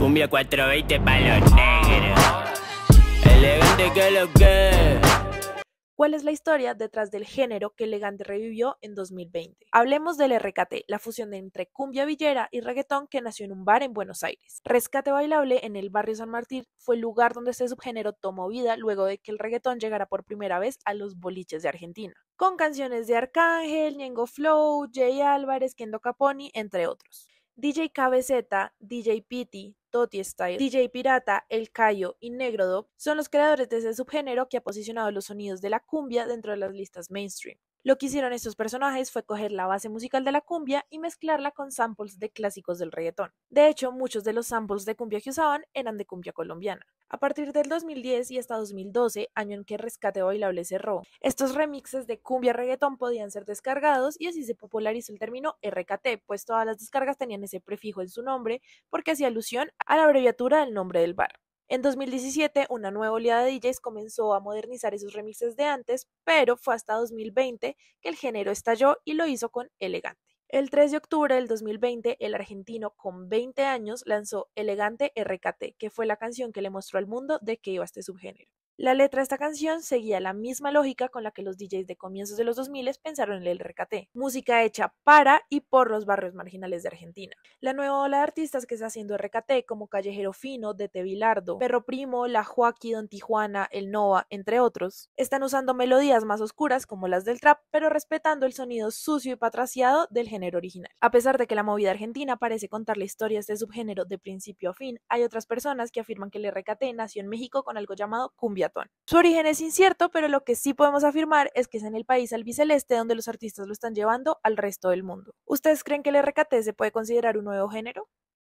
Cumbia 420 Palo negros. Elegante que lo ¿Cuál es la historia detrás del género que Elegante revivió en 2020? Hablemos del RKT, la fusión entre cumbia villera y reggaetón que nació en un bar en Buenos Aires. Rescate Bailable en el barrio San Martín fue el lugar donde este subgénero tomó vida luego de que el reggaetón llegara por primera vez a los boliches de Argentina, con canciones de Arcángel, Niengo Flow, Jay Álvarez, Kendo Caponi, entre otros. DJ Cabezeta, DJ Pity, Toti Style, DJ Pirata, El Cayo y Negro son los creadores de ese subgénero que ha posicionado los sonidos de la cumbia dentro de las listas mainstream. Lo que hicieron estos personajes fue coger la base musical de la cumbia y mezclarla con samples de clásicos del reggaetón. De hecho, muchos de los samples de cumbia que usaban eran de cumbia colombiana. A partir del 2010 y hasta 2012, año en que Rescate Bailable cerró, estos remixes de cumbia reggaetón podían ser descargados y así se popularizó el término RKT, pues todas las descargas tenían ese prefijo en su nombre porque hacía alusión a la abreviatura del nombre del bar. En 2017, una nueva oleada de DJs comenzó a modernizar esos remixes de antes, pero fue hasta 2020 que el género estalló y lo hizo con Elegante. El 3 de octubre del 2020, el argentino con 20 años lanzó Elegante RKT, que fue la canción que le mostró al mundo de qué iba este subgénero. La letra de esta canción seguía la misma lógica con la que los DJs de comienzos de los 2000 pensaron en el RKT, música hecha para y por los barrios marginales de Argentina. La nueva ola de artistas que está haciendo RKT, como Callejero Fino, de Tevilardo, Perro Primo, La Joaquín, Don Tijuana, El Nova, entre otros, están usando melodías más oscuras como las del trap, pero respetando el sonido sucio y patraciado del género original. A pesar de que la movida argentina parece contar la historia de este subgénero de principio a fin, hay otras personas que afirman que el RKT nació en México con algo llamado cumbia su origen es incierto, pero lo que sí podemos afirmar es que es en el país albiceleste donde los artistas lo están llevando al resto del mundo. ¿Ustedes creen que el RKT se puede considerar un nuevo género?